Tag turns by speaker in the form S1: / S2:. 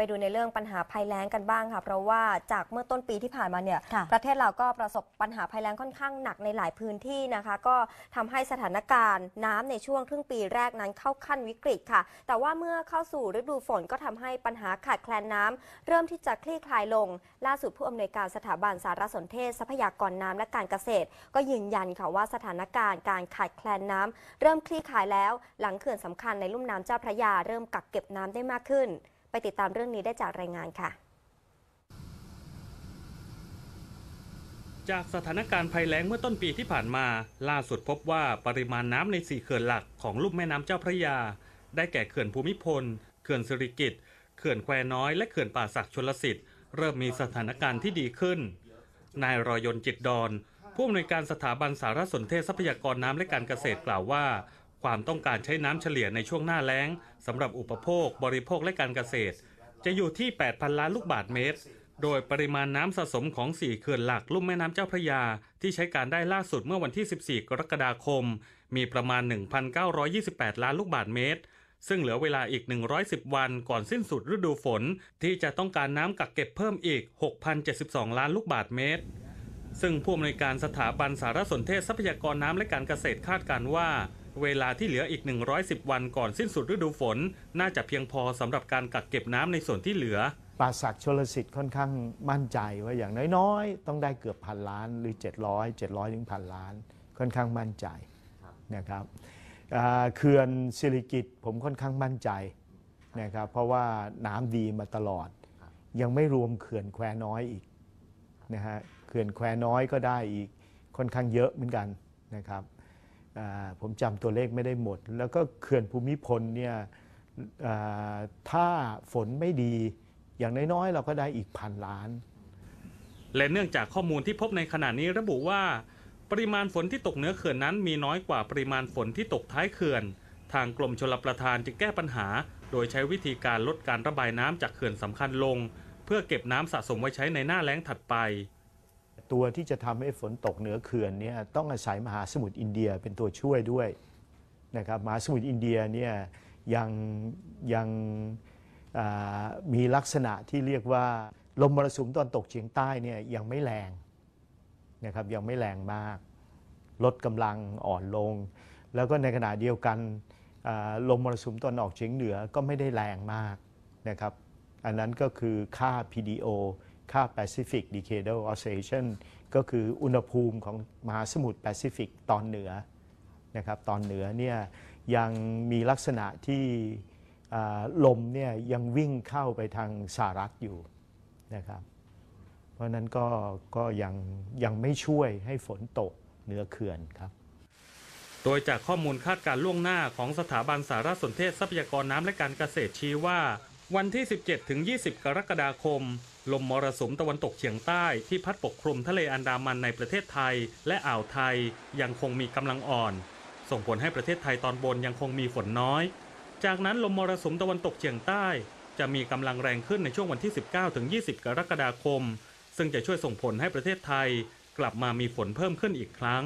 S1: ไปดูในเรื่องปัญหาภัยแล้งกันบ้างค่ะเพราะว่าจากเมื่อต้นปีที่ผ่านมาเนี่ยประเทศเราก็ประสบปัญหาภัยแล้ง ค่อนข้างหนักในหลายพื้นที่นะคะ ก็ทำให้สถานการณ์น้ำในช่วงครึ่งปีแรกนั้นเข้าขั้นวิกฤตค่ะ แต่ว่าเมื่อเข้าสู่ฤดูฝนก็ทำให้ปัญหาขาดแคลนน้ำเริ่มที่จะคลี่คลายลง ล่าสุดผู้อำนวยการสถาบัน สารสนเทศ ทรัพยากรน้ำและการเกษตร ก็ยืนยันค่ะว่าสถานการณ์การขาดแคลนน้ำเริ่มคลี่คลายแล้ว หลังเขื่อนสำคัญในลุ่มน้ำเจ้าพระยาเริ่มกักเก็บน้ำได้มากขึ้นไปติดตามเรื่องนี้ได้จากรายงานค่ะ
S2: จากสถานการณ์ภัยแล้งเมื่อต้นปีที่ผ่านมา ล่าสุดพบว่าปริมาณน้ำในสี่เขื่อนหลักของลุ่มแม่น้ำเจ้าพระยา ได้แก่เขื่อนภูมิพล เขื่อนสิริกิตเขื่อนแควน้อย และเขื่อนป่าศักดิ์ชลสิทธิ์ เริ่มมีสถานการณ์ที่ดีขึ้น นายรอยนจิตดอน ผู้อำนวยการสถาบันสารสนเทศทรัพยากรน้ำและการเกษตรกล่าวว่าความต้องการใช้น้ำเฉลี่ยในช่วงหน้าแล้งสำหรับอุปโภคบริโภคและการเกษตร จะอยู่ที่ 8,000 ล้านลูกบาทเมตร โดยปริมาณน้ำสะสมของ 4เขื่อนหลักลุ่มแม่น้ำเจ้าพระยา ที่ใช้การได้ล่าสุดเมื่อวันที่ 14 กรกฎาคม มีประมาณ 1,928 ล้านลูกบาทเมตร ซึ่งเหลือเวลาอีก 110 วันก่อนสิ้นสุดฤดูฝนที่จะต้องการน้ำกักเก็บเพิ่มอีก 6,072 ล้านลูกบาทเมตร ซึ่งผู้อำนวยการสถาบันสารสนเทศทรัพยากรน้ำและการเกษตรคาดการว่าเวลาที่เหลืออีก 110 วันก่อนสิ้นสุดฤดูฝน น่าจะเพียงพอสำหรับการกักเก็บน้ำในส่วน
S3: ที่เหลือป่าศักดิ์ชลสิทธิ์ค่อนข้างมั่นใจ ว่าอย่างน้อยๆ ต้องได้เกือบพันล้านหรือ 700 700ถึงพันล้าน ค่อนข้างมั่นใจนะครับเขื่อนสิริกิตผมค่อนข้างมั่นใจนะครับ เพราะว่าน้ำดีมาตลอดยังไม่รวมเขื่อนแควน้อยอีกนะฮะเขื่อนแควน้อยก็ได้อีกค่อนข้างเยอะเหมือนกันนะครับผมจำตัวเลขไม่ได้หมด แล้วก็เขื่อนภูมิพลเนี่ยถ้าฝนไม่ดี อย่างน้อยๆ เราก็ได้อีกพันล้าน
S2: และเนื่องจากข้อมูลที่พบในขณะนี้ระบุว่า ปริมาณฝนที่ตกเหนือเขื่อนนั้นมีน้อยกว่าปริมาณฝนที่ตกท้ายเขื่อน ทางกรมชลประทานจะแก้ปัญหา โดยใช้วิธีการลดการระบายน้ำจากเขื่อนสำคัญลง เพื่อเก็บน้ำสะสมไว้ใช้ในหน้าแล้งถัดไป
S3: ตัวที่จะทำให้ฝนตกเหนือเขื่อนเนี่ยต้องอาศัยมหาสมุทรอินเดียเป็นตัวช่วยด้วยนะครับมหาสมุทรอินเดียเนี่ยยังยังมีลักษณะที่เรียกว่าลมมรสุมตอนตกเฉียงใต้เนี่ยยังไม่แรงนะครับยังไม่แรงมาก ลดกำลังอ่อนลง แล้วก็ในขณะเดียวกันลมมรสุมตอนออกเฉียงเหนือก็ไม่ได้แรงมากนะครับอันนั้นก็คือค่า PDO ค่า Pacific Decadal Oscillation ก็คืออุณหภูมิของมหาสมุทรแปซิฟิกตอนเหนือนะครับตอนเหนือเนี่ยยังมีลักษณะที่ลมเนี่ยยังวิ่งเข้าไปทางสหรัฐอยู่นะครับเพราะนั้นก็ก็ยังยังไม่ช่วยให้ฝนตกเหนือเขื่อนครับ
S2: โดยจากข้อมูลคาดการล่วงหน้าของสถาบันสารสนเทศทรัพยากรน้ำและการเกษตรชี้ว่าวันที่ 17-20 กรกฎาคมลมมรสุมตะวันตกเฉียงใต้ ที่พัดปกคลุมทะเลอันดามันในประเทศไทยและอ่าวไทยยังคงมีกำลังอ่อน ส่งผลให้ประเทศไทยตอนบนยังคงมีฝนน้อย จากนั้นลมมรสุมตะวันตกเฉียงใต้จะมีกำลังแรงขึ้นในช่วงวันที่ 19ถึง 20 กรกฎาคม ซึ่งจะช่วยส่งผลให้ประเทศไทย กลับมามีฝนเพิ่มขึ้นอีกครั้ง